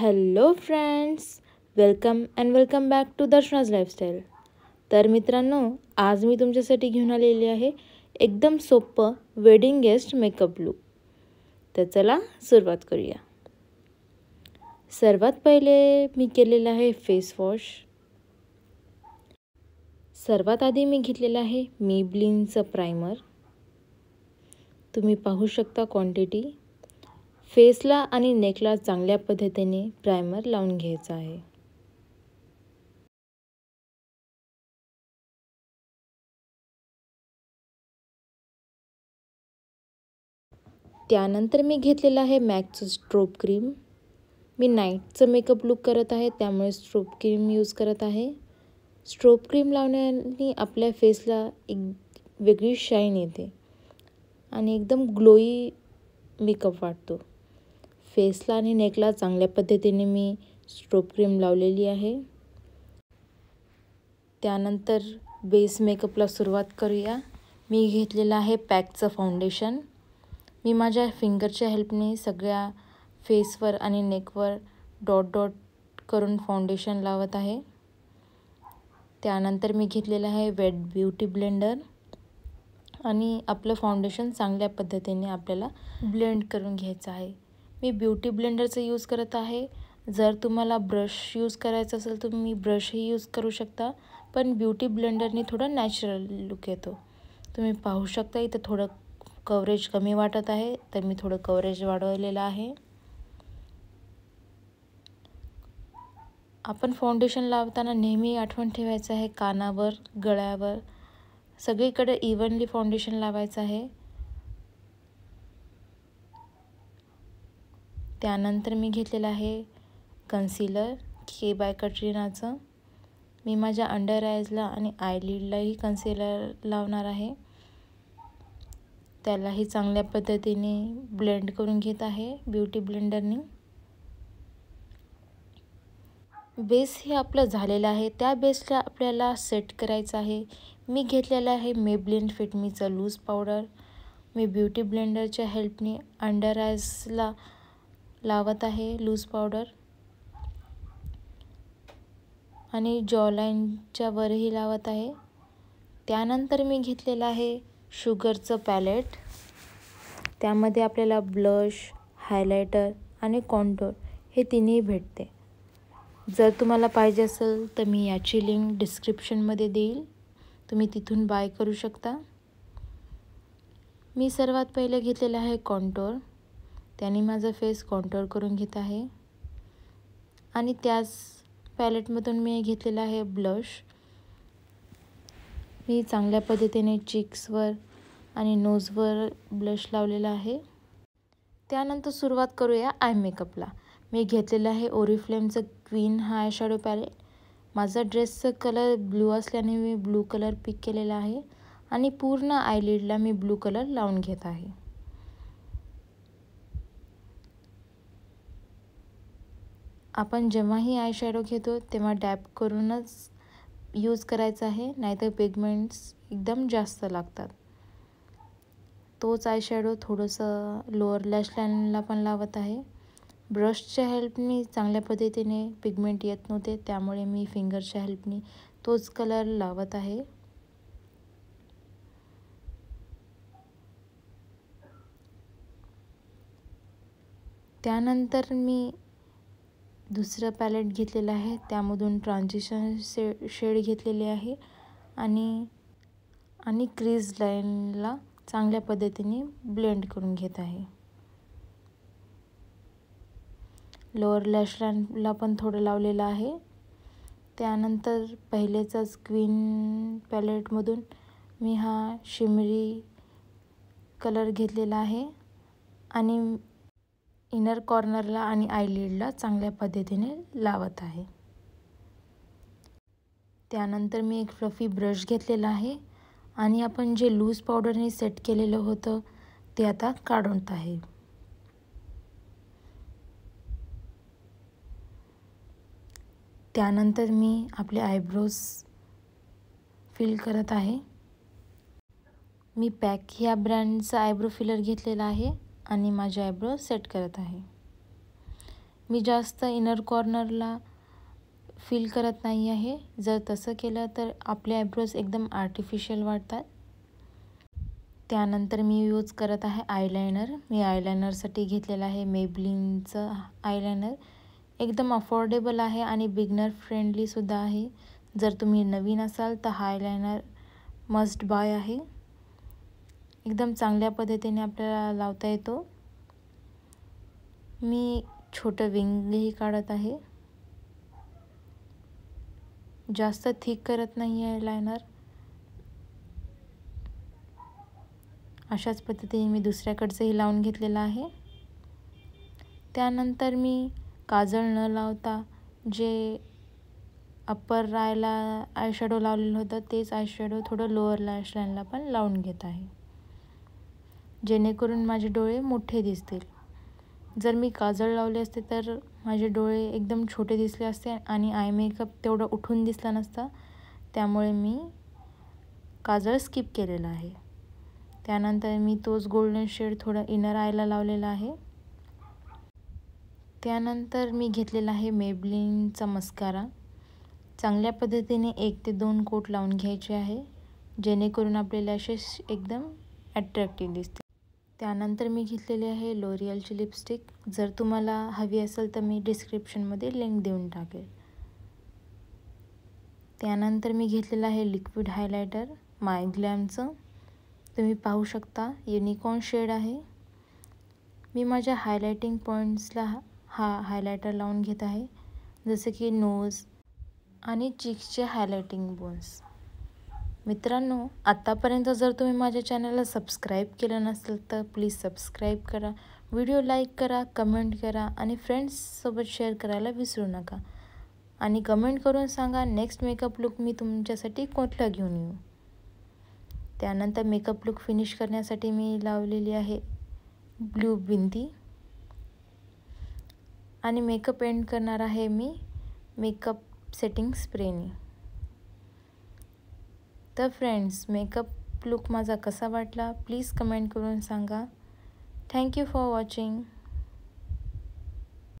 hello friends welcome and welcome back to Darshana's lifestyle तर मित्रांनो आज मी तुमच्यासाठी घेऊन आलेली आहे एकदम सोपं वेडिंग गेस्ट मेकअप लूक तर चला सुरुवात करूया सर्वात पहिले मी केलेलं आहे फेस वॉश सर्वात आधी मी घेतलेलं आहे मेबलिनचं प्रायमर तुम्ही पाहू शकता क्वांटिटी फेसला आणि नेकला चांगल्या पद्धतीने प्रायमर लावून घ्यायचा आहे त्यानंतर मी घेतलेला आहे मॅकचं स्ट्रोप क्रीम मी नाईटचं मेकअप लुक करत आहे त्यामुळे स्ट्रोप क्रीम यूज करत आहे स्ट्रोप क्रीम लावण्याने आपल्या फेसला एक वेगळी शाईन येते आणि एकदम ग्लोई मेकअप वाटतो फेसला आणि नेकला चांगल्या पद्धतीने मी स्ट्रोप क्रीम लावलेली आहे त्यानंतर बेस मेकअपला सुरुवात करूया मी घेतलेलं आहे पॅकचं फाउंडेशन मी माझ्या फिंगरच्या हेल्पने सगळ्या फेसवर आणि नेकवर डॉट डॉट करून फाउंडेशन लावत आहे त्यानंतर मी घेतलेलं आहे वेट ब्युटी ब्लेंडर आणि आपलं फाउंडेशन चांगल्या पद्धतीने आपल्याला ब्लेंड करून घ्यायचं आहे मी ब्युटी ब्लेंडरचा यूज करत आहे जर तुम्हाला ब्रश यूज करायचा असेल तर तुम्ही ब्रशही यूज करू शकता पण ब्युटी ब्लेंडरने थोडा नॅचरल लुक येतो तुम्ही पाहू शकता इथं थोडं कवरेज कमी वाटत आहे तर मी थोडं कवरेज वाढवलेलं आहे आपण फाउंडेशन लावताना नेहमी आठवण ठेवायचं आहे कानावर गळ्यावर सगळीकडे इव्हनली फाउंडेशन लावायचं आहे त्यानंतर मी घेतलेलं आहे कन्सिलर के बाय कटरीनाचं मी माझ्या अंडर आयजला आणि आयलिडलाही कन्सिलर लावणार आहे त्यालाही चांगल्या पद्धतीने ब्लेंड करून घेत आहे ब्युटी ब्लेंडरनी बेस हे आपलं झालेलं आहे त्या बेसला आपल्याला सेट करायचं आहे मी घेतलेलं आहे मेब्लिन फिटमीचं लूज पावडर मी ब्युटी ब्लेंडरच्या हेल्पने अंडर आयजला लावत आहे लूज पावडर आणि जॉलाईनच्या वरही लावत आहे त्यानंतर मी घेतलेलं आहे शुगरचं पॅलेट त्यामध्ये आपल्याला ब्लश हायलायटर आणि कॉन्टोर हे तिन्ही भेटते जर तुम्हाला पाहिजे असेल तर मी याची लिंक डिस्क्रिप्शनमध्ये देईल तुम्ही तिथून बाय करू शकता मी सर्वात पहिले घेतलेलं आहे कॉन्टोर त्याने माझं फेस कॉन्टोर करून घेत आहे आणि त्याच पॅलेटमधून मी घेतलेला आहे ब्लश मी चांगल्या पद्धतीने चिक्सवर आणि नोजवर ब्लश लावलेला आहे त्यानंतर सुरुवात करूया आय मेकअपला मी घेतलेलं आहे ओरिफ्लेमचं क्वीन हा आय शॅडो पॅलेट माझा ड्रेसचं कलर ब्लू असल्याने मी ब्लू कलर पिक केलेला आहे आणि पूर्ण आयलिडला मी ब्लू कलर लावून घेत आहे आपण जेव्हाही आय शॅडो घेतो तेव्हा डॅप करूनच यूज करायचं आहे नाहीतर पिगमेंट्स एकदम जास्त लागतात तोच आय शॅडो थोडंसं लोअर लॅश लाईनला पण लावत आहे ब्रशच्या हेल्पनी चांगल्या पद्धतीने पिगमेंट येत नव्हते त्यामुळे मी फिंगरच्या हेल्पनी तोच कलर लावत आहे त्यानंतर मी दुसरं पॅलेट घेतलेलं आहे त्यामधून ट्रान्झिशन शे शेड घेतलेली आहे आणि आणि क्रीज लाईनला चांगल्या पद्धतीने ब्लेंड करून घेत आहे लोअर लॅश लाईनला पण थोडं लावलेलं आहे त्यानंतर पहिलेचाच क्वीन पॅलेटमधून मी हा शिमरी कलर घेतलेला आहे आणि इनर कॉर्नरला आणि आयलिडला चांगल्या पद्धतीने लावत आहे त्यानंतर मी एक फ्लफी ब्रश घेतलेला आहे आणि आपण जे लूज पावडरने सेट केलेलं होतं ते आता काढून आहे त्यानंतर मी आपले आयब्रोज फिल करत आहे मी पॅक ह्या ब्रँडचा आयब्रो फिलर घेतलेला आहे आणि माझे आयब्रो सेट करत आहे मी जास्त इनर कॉर्नरला फील करत नाही आहे जर तसं केलं तर आपले आयब्रोज एकदम आर्टिफिशियल वाटतात त्यानंतर मी यूज करत आहे आयलायनर मी आयलायनरसाठी घेतलेला आहे मेबलिनचं आयलायनर एकदम अफोर्डेबल आहे आणि बिगनर फ्रेंडलीसुद्धा आहे जर तुम्ही नवीन असाल तर हा आयलायनर मस्ट बाय आहे एकदम चांगल्या पद्धतीने आपल्याला लावता येतो मी छोटं विंगही काढत आहे जास्त थिक करत नाही आहे लायनर अशाच पद्धतीने मी दुसऱ्याकडचंही लावून घेतलेलं आहे त्यानंतर मी काजळ न लावता जे अप्पर रायला आयशॅडो लावलेलं होतं तेच आयशॅडो थोडं लोअर लाईनला पण लावून घेत आहे जेणेकरून माझे डोळे मोठे दिसतील जर मी काजळ लावले असते तर माझे डोळे एकदम छोटे दिसले असते आणि आय मेकअप तेवढा उठून दिसला नसता त्यामुळे मी काजळ स्किप केलेला आहे त्यानंतर मी तोच गोल्डन शेड थोडा इनर आयला लावलेला आहे त्यानंतर मी घेतलेला आहे मेबलिनचा मस्कारा चांगल्या पद्धतीने एक ते दोन कोट लावून घ्यायचे आहे जेणेकरून आपले लॅशेस एकदम ॲट्रॅक्टिव्ह दिसते त्यानंतर मी घेतलेली आहे लोरियलची लिपस्टिक जर तुम्हाला हवी असेल तर मी डिस्क्रिप्शनमध्ये लिंक देऊन टाकेल त्यानंतर मी घेतलेलं आहे लिक्विड हायलायटर माय ग्लॅमचं तुम्ही पाहू शकता युनिकॉर्न शेड आहे मी माझ्या हायलायटिंग पॉईंट्सला हा हायलायटर लावून घेत आहे जसं की नोज आणि चिक्सचे हायलायटिंग बोन्स मित्रांनो आत्तापर्यंत जर तुम्ही माझ्या चॅनलला सबस्क्राईब केलं नसेल तर प्लीज सबस्क्राईब करा व्हिडिओ लाईक करा कमेंट करा आणि फ्रेंड्ससोबत शेअर करायला विसरू नका आणि कमेंट करून सांगा नेक्स्ट मेकअप लुक मी तुमच्यासाठी कोणता घेऊन येऊ त्यानंतर मेकअप लुक फिनिश करण्यासाठी मी लावलेली आहे ब्ल्यू बिंदी आणि मेकअप एंड करणार आहे मी मेकअप सेटिंग स्प्रेनी तर फ्रेंड्स मेकअप लुक माझा कसा वाटला प्लीज कमेंट करून सांगा थँक्यू फॉर वॉचिंग